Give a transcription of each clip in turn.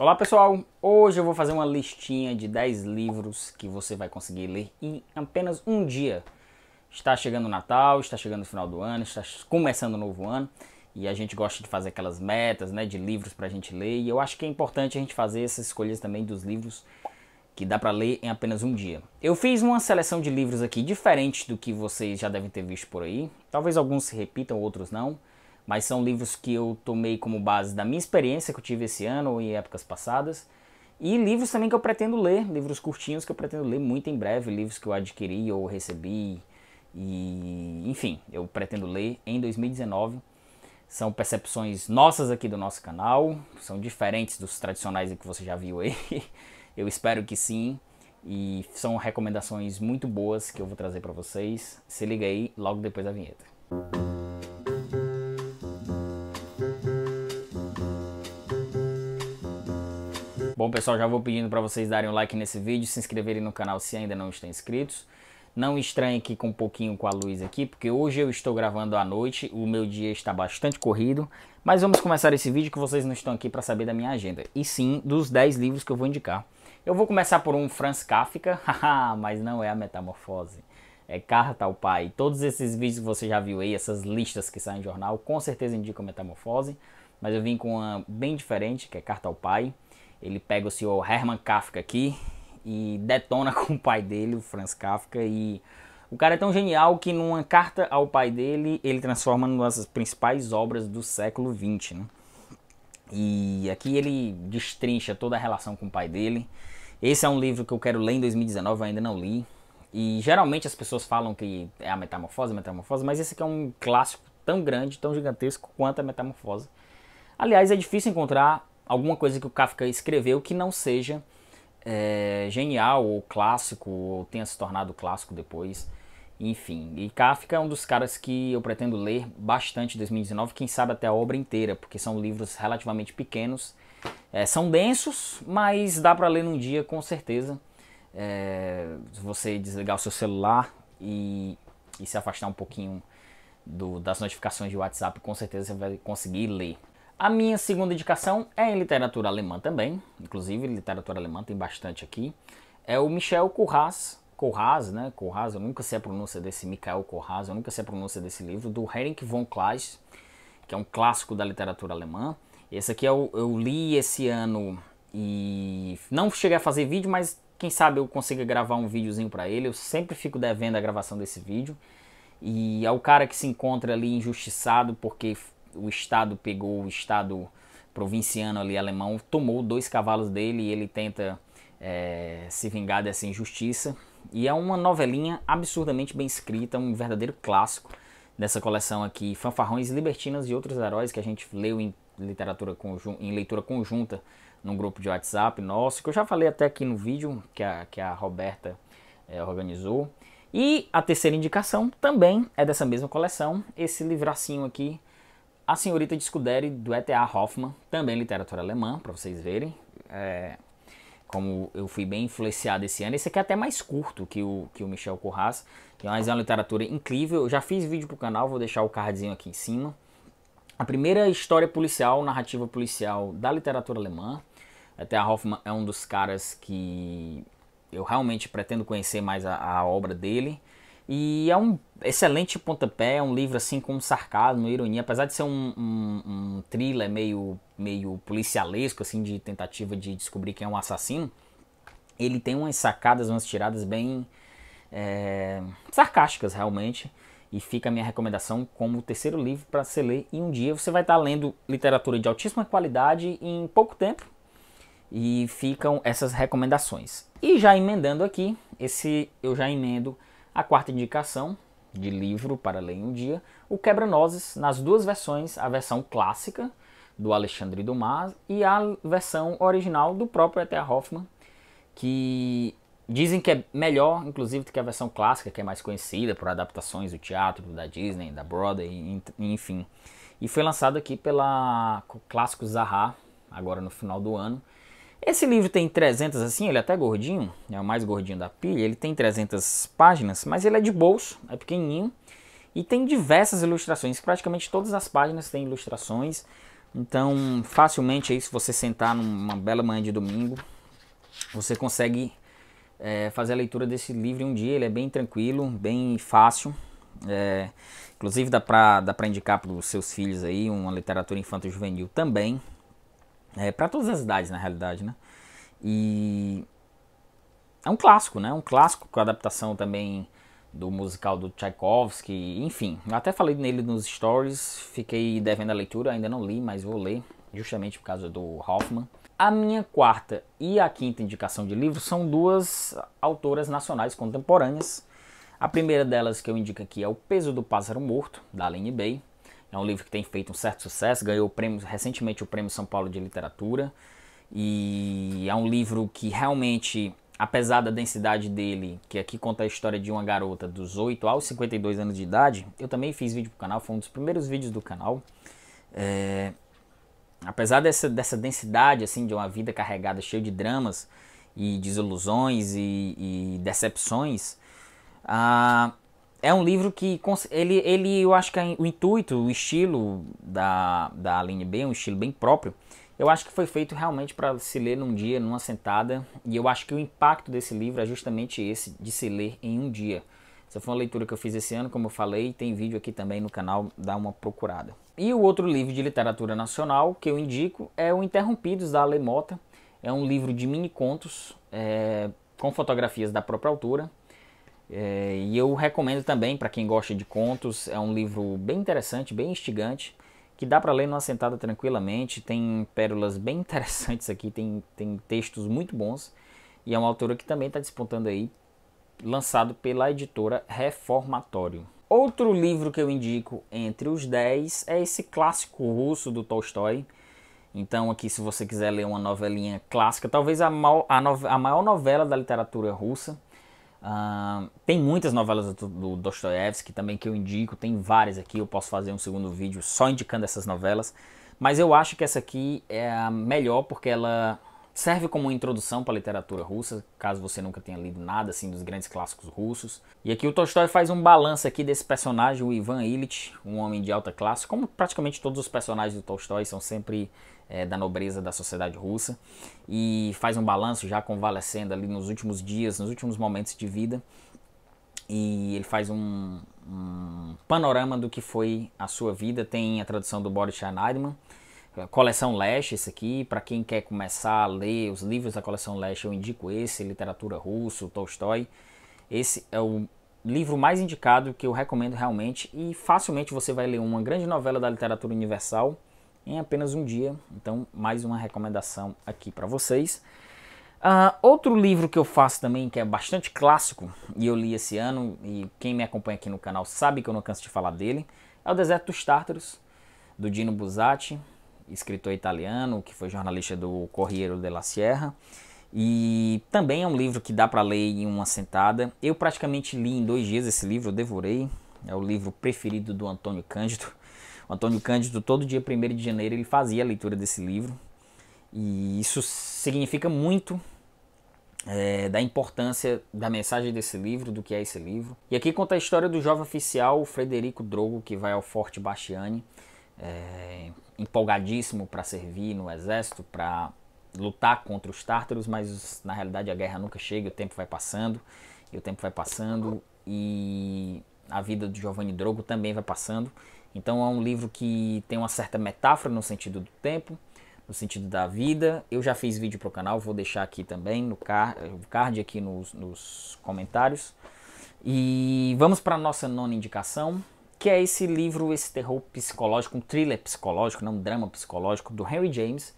Olá pessoal, hoje eu vou fazer uma listinha de 10 livros que você vai conseguir ler em apenas um dia. Está chegando o Natal, está chegando o final do ano, está começando o novo ano e a gente gosta de fazer aquelas metas né, de livros para a gente ler e eu acho que é importante a gente fazer essas escolhas também dos livros que dá para ler em apenas um dia. Eu fiz uma seleção de livros aqui diferente do que vocês já devem ter visto por aí, talvez alguns se repitam, outros não mas são livros que eu tomei como base da minha experiência que eu tive esse ano ou em épocas passadas. E livros também que eu pretendo ler, livros curtinhos que eu pretendo ler muito em breve, livros que eu adquiri ou recebi, e enfim, eu pretendo ler em 2019. São percepções nossas aqui do nosso canal, são diferentes dos tradicionais que você já viu aí. Eu espero que sim. E são recomendações muito boas que eu vou trazer para vocês. Se liga aí logo depois da vinheta. Música Bom, pessoal, já vou pedindo para vocês darem um like nesse vídeo, se inscreverem no canal se ainda não estão inscritos. Não estranhe que com um pouquinho com a luz aqui, porque hoje eu estou gravando à noite, o meu dia está bastante corrido, mas vamos começar esse vídeo que vocês não estão aqui para saber da minha agenda, e sim dos 10 livros que eu vou indicar. Eu vou começar por um Franz Kafka, mas não é a metamorfose, é Carta ao Pai. Todos esses vídeos que você já viu aí, essas listas que saem em jornal, com certeza indicam metamorfose, mas eu vim com uma bem diferente, que é Carta ao Pai. Ele pega o senhor Herman Kafka aqui e detona com o pai dele, o Franz Kafka, e o cara é tão genial que numa carta ao pai dele, ele transforma numa das principais obras do século XX, né? E aqui ele destrincha toda a relação com o pai dele. Esse é um livro que eu quero ler em 2019, eu ainda não li. E geralmente as pessoas falam que é a metamorfose, a metamorfose, mas esse aqui é um clássico tão grande, tão gigantesco quanto a metamorfose. Aliás, é difícil encontrar alguma coisa que o Kafka escreveu que não seja é, genial ou clássico, ou tenha se tornado clássico depois. Enfim, e Kafka é um dos caras que eu pretendo ler bastante em 2019, quem sabe até a obra inteira, porque são livros relativamente pequenos, é, são densos, mas dá para ler num dia com certeza. É, você desligar o seu celular e, e se afastar um pouquinho do, das notificações de WhatsApp, com certeza você vai conseguir ler. A minha segunda indicação é em literatura alemã também, inclusive literatura alemã tem bastante aqui. É o Michel Kurras, Kurras, né? Kurras, eu nunca sei a pronúncia desse Michael Kurras, eu nunca sei a pronúncia desse livro do Henrik von Kleist, que é um clássico da literatura alemã. Esse aqui eu, eu li esse ano e não cheguei a fazer vídeo, mas quem sabe eu consiga gravar um videozinho para ele. Eu sempre fico devendo a gravação desse vídeo. E é o cara que se encontra ali injustiçado porque o Estado pegou o Estado provinciano ali alemão, tomou dois cavalos dele e ele tenta é, se vingar dessa injustiça. E é uma novelinha absurdamente bem escrita, um verdadeiro clássico dessa coleção aqui, Fanfarrões Libertinas e Outros Heróis, que a gente leu em, literatura em leitura conjunta num grupo de WhatsApp nosso, que eu já falei até aqui no vídeo que a, que a Roberta é, organizou. E a terceira indicação também é dessa mesma coleção, esse livracinho aqui, a Senhorita de Scuderi, do E.T.A. Hoffmann, também literatura alemã, para vocês verem. É, como eu fui bem influenciado esse ano. Esse aqui é até mais curto que o, que o Michel Curras, mas é uma literatura incrível. Eu já fiz vídeo pro canal, vou deixar o cardzinho aqui em cima. A primeira história policial, narrativa policial da literatura alemã. Até a Hoffman é um dos caras que eu realmente pretendo conhecer mais a, a obra dele. E é um excelente pontapé, é um livro assim com sarcasmo, ironia, apesar de ser um, um, um thriller meio, meio policialesco, assim, de tentativa de descobrir quem é um assassino, ele tem umas sacadas, umas tiradas bem é, sarcásticas realmente. E fica a minha recomendação como terceiro livro para se ler em um dia. Você vai estar tá lendo literatura de altíssima qualidade em pouco tempo. E ficam essas recomendações. E já emendando aqui, esse eu já emendo a quarta indicação, de livro para ler em um dia, o Quebra-Nozes, nas duas versões, a versão clássica, do Alexandre Dumas, e a versão original do próprio E.T.A. Hoffman, que dizem que é melhor, inclusive, do que a versão clássica, que é mais conhecida por adaptações do teatro, da Disney, da Broadway, enfim. E foi lançado aqui pela Clássicos Zaha, agora no final do ano, esse livro tem 300, assim, ele é até gordinho, é o mais gordinho da pilha. Ele tem 300 páginas, mas ele é de bolso, é pequenininho e tem diversas ilustrações. Praticamente todas as páginas têm ilustrações. Então, facilmente aí, se você sentar numa bela manhã de domingo, você consegue é, fazer a leitura desse livro em um dia. Ele é bem tranquilo, bem fácil. É, inclusive, dá para dá pra indicar para os seus filhos aí uma literatura infanto-juvenil também. É, para todas as idades, na realidade, né? E é um clássico, né? Um clássico com adaptação também do musical do Tchaikovsky, enfim. Eu até falei nele nos stories, fiquei devendo a leitura, ainda não li, mas vou ler, justamente por causa do Hoffman. A minha quarta e a quinta indicação de livro são duas autoras nacionais contemporâneas. A primeira delas que eu indico aqui é O Peso do Pássaro Morto, da Aline Bay. É um livro que tem feito um certo sucesso, ganhou o prêmio, recentemente o Prêmio São Paulo de Literatura. E é um livro que realmente, apesar da densidade dele, que aqui conta a história de uma garota dos 8 aos 52 anos de idade, eu também fiz vídeo pro canal, foi um dos primeiros vídeos do canal. É, apesar dessa, dessa densidade assim de uma vida carregada, cheia de dramas e desilusões e, e decepções, ah, é um livro que ele, ele eu acho que é o intuito, o estilo da, da Aline B, um estilo bem próprio. Eu acho que foi feito realmente para se ler num dia, numa sentada, e eu acho que o impacto desse livro é justamente esse, de se ler em um dia. Essa foi uma leitura que eu fiz esse ano, como eu falei, tem vídeo aqui também no canal, dá uma procurada. E o outro livro de literatura nacional que eu indico é o Interrompidos, da Ale Mota. É um livro de mini contos, é, com fotografias da própria autora. É, e eu recomendo também para quem gosta de contos, é um livro bem interessante, bem instigante, que dá para ler numa sentada tranquilamente. Tem pérolas bem interessantes aqui, tem, tem textos muito bons. E é uma autora que também está despontando aí, lançado pela editora Reformatório. Outro livro que eu indico entre os 10 é esse clássico russo do Tolstói. Então, aqui, se você quiser ler uma novelinha clássica, talvez a, mal, a, no, a maior novela da literatura russa Uh, tem muitas novelas do, do Dostoiévski também que eu indico, tem várias aqui, eu posso fazer um segundo vídeo só indicando essas novelas, mas eu acho que essa aqui é a melhor porque ela serve como introdução para a literatura russa, caso você nunca tenha lido nada assim dos grandes clássicos russos. E aqui o Tolstói faz um balanço aqui desse personagem, o Ivan Illich, um homem de alta classe, como praticamente todos os personagens do Tolstói são sempre é, da nobreza da sociedade russa e faz um balanço já convalescendo ali nos últimos dias, nos últimos momentos de vida e ele faz um, um panorama do que foi a sua vida. Tem a tradução do Boris Schneiderman, é, coleção Leste, esse aqui, para quem quer começar a ler os livros da coleção Leste, eu indico esse, literatura russa, Tolstói. Esse é o livro mais indicado que eu recomendo realmente e facilmente você vai ler uma grande novela da literatura universal em apenas um dia. Então, mais uma recomendação aqui para vocês. Uh, outro livro que eu faço também, que é bastante clássico, e eu li esse ano, e quem me acompanha aqui no canal sabe que eu não canso de falar dele, é O Deserto dos Tártaros, do Dino Buzzati, escritor italiano, que foi jornalista do Corriere della Sierra. E também é um livro que dá para ler em uma sentada. Eu praticamente li em dois dias esse livro, eu devorei. É o livro preferido do Antônio Cândido. O Antônio Cândido, todo dia 1 de janeiro, ele fazia a leitura desse livro. E isso significa muito é, da importância da mensagem desse livro, do que é esse livro. E aqui conta a história do jovem oficial Frederico Drogo, que vai ao Forte Bastiani, é, empolgadíssimo para servir no exército, para lutar contra os tártaros, mas na realidade a guerra nunca chega, o tempo vai passando, e o tempo vai passando, e a vida do Giovanni Drogo também vai passando. Então é um livro que tem uma certa metáfora no sentido do tempo, no sentido da vida. Eu já fiz vídeo para o canal, vou deixar aqui também no eh, card aqui nos, nos comentários. E vamos para a nossa nona indicação, que é esse livro, esse terror psicológico, um thriller psicológico, não um drama psicológico, do Henry James,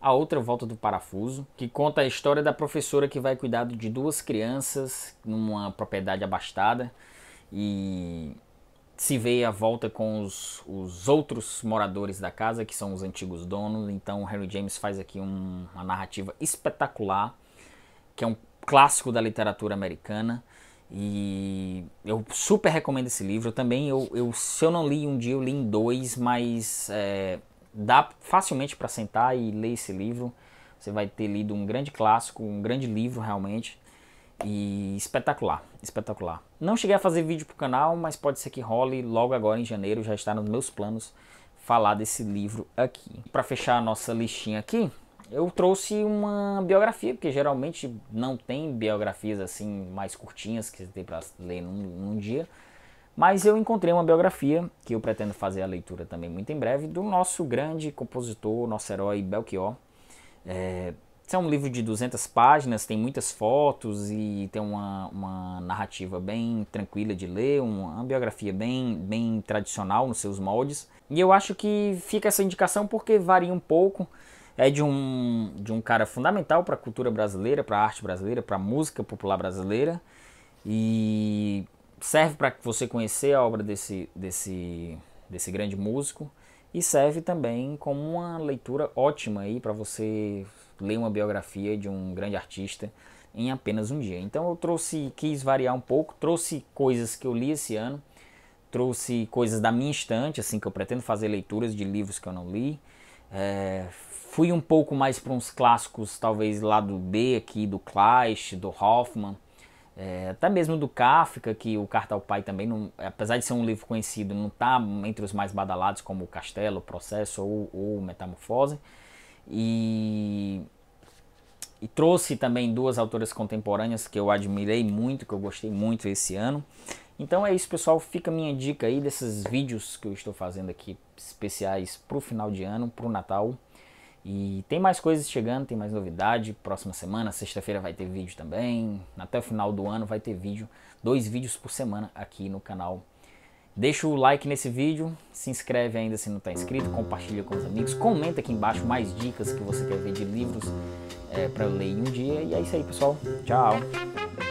A Outra Volta do Parafuso, que conta a história da professora que vai cuidar de duas crianças numa propriedade abastada e se vê a volta com os, os, outros moradores da casa, que são os antigos donos. Então, Henry James faz aqui um, uma narrativa espetacular, que é um clássico da literatura americana. E eu super recomendo esse livro. Eu também, eu, eu, se eu não li um dia, eu li em dois, mas é, dá facilmente para sentar e ler esse livro. Você vai ter lido um grande clássico, um grande livro realmente. E espetacular, espetacular. Não cheguei a fazer vídeo pro canal, mas pode ser que role logo agora em janeiro, já está nos meus planos falar desse livro aqui. Para fechar a nossa listinha aqui, eu trouxe uma biografia, porque geralmente não tem biografias assim mais curtinhas que tem para ler num, num dia. Mas eu encontrei uma biografia, que eu pretendo fazer a leitura também muito em breve, do nosso grande compositor, nosso herói Belchior. É, é um livro de 200 páginas, tem muitas fotos e tem uma, uma narrativa bem tranquila de ler, uma biografia bem, bem tradicional nos seus moldes. E eu acho que fica essa indicação porque varia um pouco. É de um, de um cara fundamental para a cultura brasileira, para a arte brasileira, para a música popular brasileira. E serve para você conhecer a obra desse, desse, desse grande músico e serve também como uma leitura ótima aí para você ler uma biografia de um grande artista em apenas um dia. Então eu trouxe, quis variar um pouco, trouxe coisas que eu li esse ano, trouxe coisas da minha estante, assim que eu pretendo fazer leituras de livros que eu não li. É, fui um pouco mais para uns clássicos, talvez lá do B aqui, do Kleist, do Hoffman. É, até mesmo do Kafka, que o Carta ao Pai também, não, apesar de ser um livro conhecido, não está entre os mais badalados, como o Castelo, o Processo ou, ou Metamorfose. E, e trouxe também duas autoras contemporâneas que eu admirei muito, que eu gostei muito esse ano. Então é isso, pessoal. Fica a minha dica aí desses vídeos que eu estou fazendo aqui especiais para o final de ano, para o Natal. E tem mais coisas chegando, tem mais novidade. Próxima semana, sexta-feira, vai ter vídeo também. Até o final do ano vai ter vídeo, dois vídeos por semana aqui no canal. Deixa o like nesse vídeo, se inscreve ainda se não está inscrito, compartilha com os amigos, comenta aqui embaixo mais dicas que você quer ver de livros é, eh, para ler em um dia. E é isso aí, pessoal. Tchau!